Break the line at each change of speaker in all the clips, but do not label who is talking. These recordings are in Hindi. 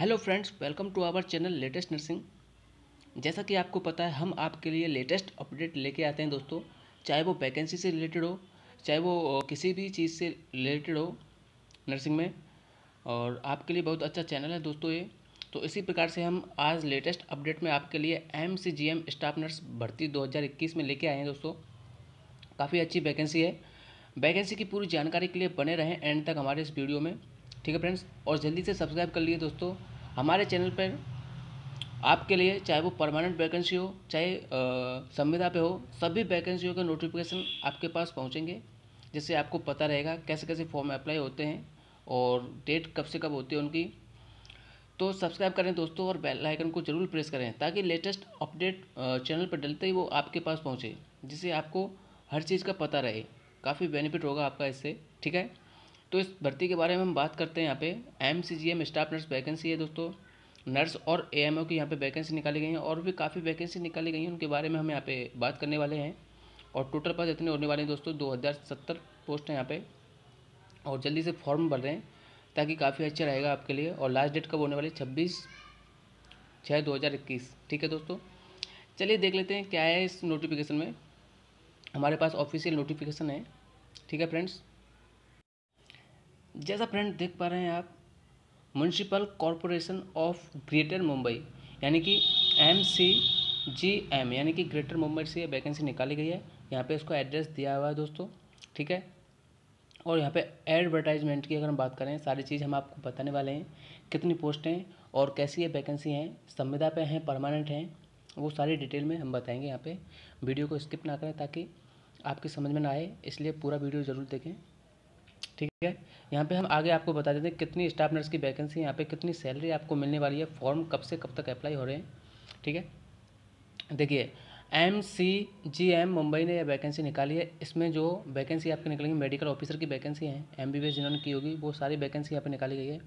hello friends welcome to our channel latest nursing जैसा कि आपको पता है हम आपके लिए लेटेस्ट अपडेट लेके आते हैं दोस्तों चाहे वो वैकेंसी से रिलेटेड हो चाहे वो किसी भी चीज़ से रिलेटेड हो नर्सिंग में और आपके लिए बहुत अच्छा चैनल है दोस्तों ये तो इसी प्रकार से हम आज लेटेस्ट अपडेट में आपके लिए M C G M staff nurse भर्ती दो में लेके आए हैं दोस्तों काफ़ी अच्छी वैकेंसी है वैकेंसी की पूरी जानकारी के लिए बने रहें एंड तक हमारे इस वीडियो में ठीक है फ्रेंड्स और जल्दी से सब्सक्राइब कर लिए दोस्तों हमारे चैनल पर आपके लिए चाहे वो परमानेंट वैकेंसी हो चाहे संविदा पे हो सभी वैकेंसीयों का नोटिफिकेशन आपके पास पहुंचेंगे जिससे आपको पता रहेगा कैसे कैसे फॉर्म अप्लाई होते हैं और डेट कब से कब होती है उनकी तो सब्सक्राइब करें दोस्तों और बेल आइकन को जरूर प्रेस करें ताकि लेटेस्ट अपडेट चैनल पर डलते ही वो आपके पास पहुँचे जिससे आपको हर चीज़ का पता रहे काफ़ी बेनिफिट होगा आपका इससे ठीक है तो इस भर्ती के बारे में हम बात करते हैं यहाँ पे M C G M staff nurse vacancy है दोस्तों नर्स और ए एम ओ की यहाँ पे वैकेंसी निकाली गई हैं और भी काफ़ी वैकेंसी निकाली गई हैं उनके बारे में हम यहाँ पे बात करने वाले हैं और टोटल पास इतने होने वाले हैं दोस्तों दो हज़ार सत्तर पोस्ट हैं यहाँ पर और जल्दी से फॉर्म भर रहे हैं ताकि काफ़ी अच्छा रहेगा आपके लिए और लास्ट डेट कब होने वाली छब्बीस छः दो हज़ार इक्कीस ठीक है दोस्तों चलिए देख लेते हैं क्या है इस नोटिफिकेशन में हमारे पास ऑफिशियल नोटिफिकेशन है ठीक है फ्रेंड्स जैसा फ्रेंड देख पा रहे हैं आप municipal corporation of greater Mumbai यानी कि एम सी जी एम यानी कि ग्रेटर मुंबई से वैकेंसी निकाली गई है यहाँ पे इसको एड्रेस दिया हुआ है दोस्तों ठीक है और यहाँ पे एडवर्टाइजमेंट की अगर हम बात करें सारी चीज़ हम आपको बताने वाले हैं कितनी पोस्टें और कैसी है वैकेंसी हैं संविदा पे हैं परमानेंट हैं वो सारी डिटेल में हम बताएंगे यहाँ पे वीडियो को स्किप ना करें ताकि आपकी समझ में ना आए इसलिए पूरा वीडियो ज़रूर देखें ठीक है यहाँ पे हम आगे आपको बता देते हैं कितनी स्टाफ नर्स की वैकेंसी यहाँ पे कितनी सैलरी आपको मिलने वाली है फॉर्म कब से कब तक अप्लाई हो रहे हैं ठीक है देखिए M C G M Mumbai ने यह वैकेंसी निकाली है इसमें जो वैकेंसी आपकी निकलेंगी मेडिकल ऑफिसर की वैकेंसी है एम बी बी एस जिन्होंने की होगी वो सारी वैकेंसी यहाँ पर निकाली गई है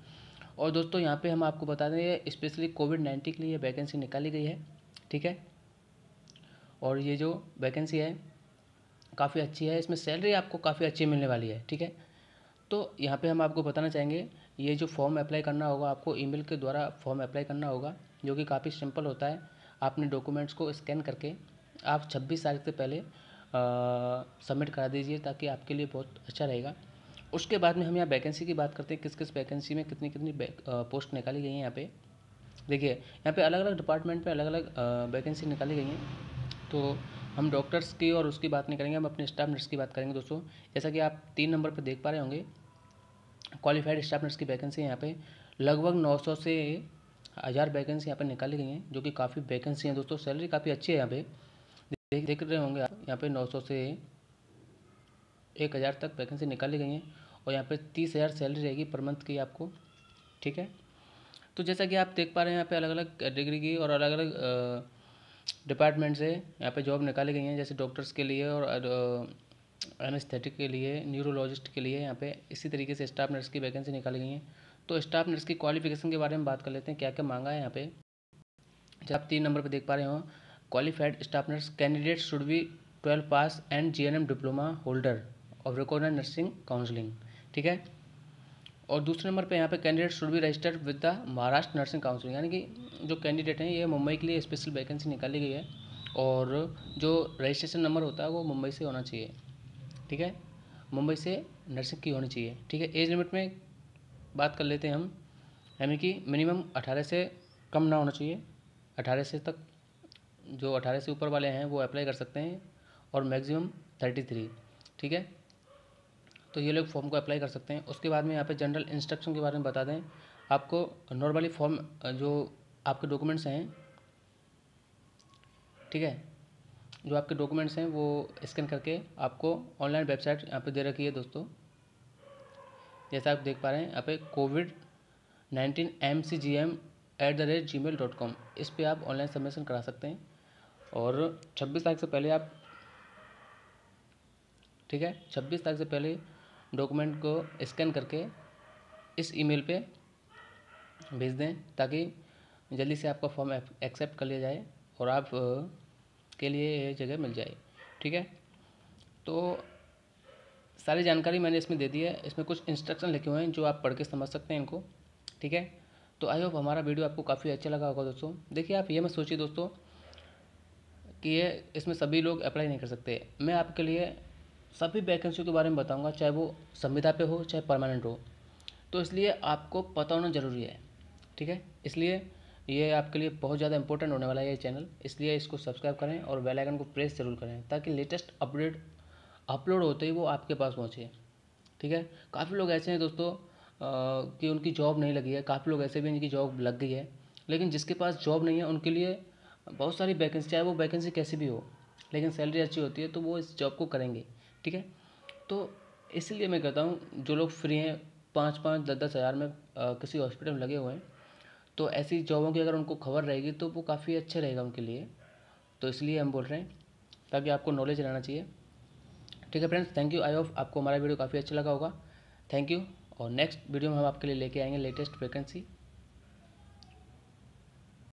और दोस्तों यहाँ पर हम आपको बता दें स्पेशली कोविड नाइन्टीन के लिए वैकेंसी निकाली गई है ठीक है और ये जो वैकेंसी है काफ़ी अच्छी है इसमें सैलरी आपको काफ़ी अच्छी मिलने वाली है ठीक है तो यहाँ पे हम आपको बताना चाहेंगे ये जो फॉर्म अप्लाई करना होगा आपको ईमेल के द्वारा फॉर्म अप्लाई करना होगा जो कि काफ़ी सिंपल होता है आपने डॉक्यूमेंट्स को स्कैन करके आप छब्बीस तारीख से पहले सबमिट करा दीजिए ताकि आपके लिए बहुत अच्छा रहेगा उसके बाद में हम यहाँ वैकेंसी की बात करते हैं किस किस वैकेंसी में कितनी कितनी पोस्ट निकाली गई हैं यहाँ पर देखिए यहाँ पर अलग अलग डिपार्टमेंट में अलग अलग वैकेंसी निकाली गई हैं तो हम डॉक्टर्स की और उसकी बात नहीं करेंगे हम अपने स्टाफ नर्स की बात करेंगे दोस्तों जैसा कि आप तीन नंबर पर देख पा रहे होंगे क्वालिफाइड स्टाफ नर्स की वैकेंसी यहाँ पे लगभग 900 से हज़ार वैकेंसी यहाँ पे निकाली गई हैं जो कि काफ़ी वैकेंसी हैं दोस्तों सैलरी काफ़ी अच्छी है यहाँ पे देख देख रहे होंगे आप यहाँ पे 900 से एक हज़ार तक वैकेंसी निकाली गई हैं और यहाँ पे तीस हज़ार सैलरी रहेगी पर मंथ की आपको ठीक है तो जैसा कि आप देख पा रहे हैं यहाँ पर अलग अलग कैटेगरी की और अलग अलग डिपार्टमेंट से यहाँ पर जॉब निकाली गई हैं जैसे डॉक्टर्स के लिए और एनेस्थेटिक के लिए न्यूरोलॉजिस्ट के लिए यहाँ पे इसी तरीके से स्टाफ नर्स की वैकेंसी निकाली गई है तो स्टाफ नर्स की क्वालिफिकेशन के बारे में बात कर लेते हैं क्या क्या मांगा है यहाँ पे जब आप तीन नंबर पर देख पा रहे हो qualified staff nurse candidate should be twelve pass and G N M diploma holder और रिकॉर्ड नर्सिंग काउंसलिंग ठीक है और दूसरे नंबर पर यहाँ पर candidate should be registered with the Maharashtra nursing council यानी कि जो कैंडिडेट हैं ये मुंबई के लिए स्पेशल वैकेंसी निकाली गई है और जो रजिस्ट्रेशन नंबर होता है वो मुंबई से होना चाहिए ठीक है मुंबई से नर्सिंग की होनी चाहिए ठीक है एज लिमिट में बात कर लेते हैं हम यानी कि मिनिमम अठारह से कम ना होना चाहिए अठारह से तक जो अठारह से ऊपर वाले हैं वो अप्लाई कर सकते हैं और मैक्सिमम थर्टी थ्री ठीक है तो ये लोग फॉर्म को अप्लाई कर सकते हैं उसके बाद में यहाँ पे जनरल इंस्ट्रक्शन के बारे में बता दें आपको नॉर्मली फॉर्म जो आपके डॉक्यूमेंट्स हैं ठीक है जो आपके डॉक्यूमेंट्स हैं वो स्कैन करके आपको ऑनलाइन वेबसाइट यहाँ पे दे रखी है दोस्तों जैसा आप देख पा रहे हैं यहाँ पे covid nineteen M C G M at the rate gmail dot com इस पर आप ऑनलाइन सबमिशन करा सकते हैं और छब्बीस तारीख से पहले आप ठीक है छब्बीस तारीख से पहले डॉक्यूमेंट को स्कैन करके इस ईमेल पे भेज दें ताकि जल्दी से आपका फॉर्म एक्सेप्ट कर लिया जाए और आप उसके लिए ये जगह मिल जाए ठीक है तो सारी जानकारी मैंने इसमें दे दी है इसमें कुछ इंस्ट्रक्शन लिखे हुए हैं जो आप पढ़ के समझ सकते हैं इनको ठीक है तो आई होप हमारा वीडियो आपको काफ़ी अच्छा लगा होगा दोस्तों देखिए आप ये मैं सोचिए दोस्तों कि ये इसमें सभी लोग अप्लाई नहीं कर सकते मैं आपके लिए सभी वैकेंसी के बारे में बताऊँगा चाहे वो संविदा पर हो चाहे परमानेंट हो तो इसलिए आपको पता होना ज़रूरी है ठीक है इसलिए ये आपके लिए बहुत ज़्यादा इंपॉर्टेंट होने वाला है ये चैनल इसलिए इसको सब्सक्राइब करें और बेल आइकन को प्रेस ज़रूर करें ताकि लेटेस्ट अपडेट अपलोड होते ही वो आपके पास पहुँचे ठीक है काफ़ी लोग ऐसे हैं दोस्तों कि उनकी जॉब नहीं लगी है काफ़ी लोग ऐसे भी हैं जिनकी जॉब लग गई है लेकिन जिसके पास जॉब नहीं है उनके लिए बहुत सारी वैकेंसी चाहे वो वैकेंसी कैसी भी हो लेकिन सैलरी अच्छी होती है तो वो इस जॉब को करेंगे ठीक है तो इसलिए मैं कहता हूँ जो लोग फ्री हैं पाँच पाँच दस दस हज़ार में आ, किसी हॉस्पिटल में लगे हुए हैं तो ऐसी जॉबों की अगर उनको खबर रहेगी तो वो काफ़ी अच्छा रहेगा उनके लिए तो इसलिए हम बोल रहे हैं ताकि आपको नॉलेज रहना चाहिए ठीक है friends thank you I hope आपको हमारा वीडियो काफ़ी अच्छा लगा होगा थैंक यू और नेक्स्ट वीडियो में हम आपके लिए लेके आएंगे लेटेस्ट वैकेंसी